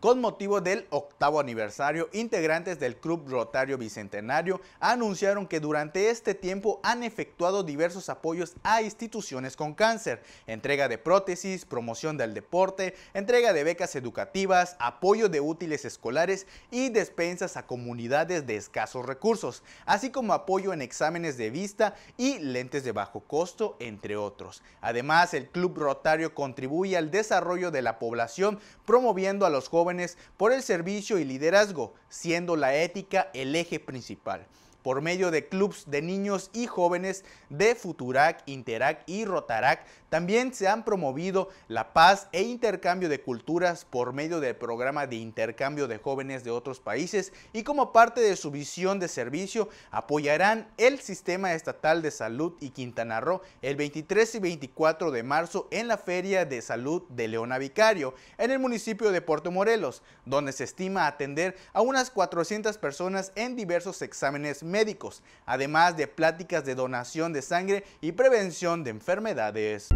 Con motivo del octavo aniversario, integrantes del Club Rotario Bicentenario anunciaron que durante este tiempo han efectuado diversos apoyos a instituciones con cáncer, entrega de prótesis, promoción del deporte, entrega de becas educativas, apoyo de útiles escolares y despensas a comunidades de escasos recursos, así como apoyo en exámenes de vista y lentes de bajo costo, entre otros. Además, el Club Rotario contribuye al desarrollo de la población promoviendo a los jóvenes por el servicio y liderazgo, siendo la ética el eje principal por medio de clubs de niños y jóvenes de Futurac, Interac y Rotarac. También se han promovido la paz e intercambio de culturas por medio del programa de intercambio de jóvenes de otros países y como parte de su visión de servicio apoyarán el Sistema Estatal de Salud y Quintana Roo el 23 y 24 de marzo en la Feria de Salud de Leona Vicario en el municipio de Puerto Morelos, donde se estima atender a unas 400 personas en diversos exámenes médicos médicos, además de pláticas de donación de sangre y prevención de enfermedades.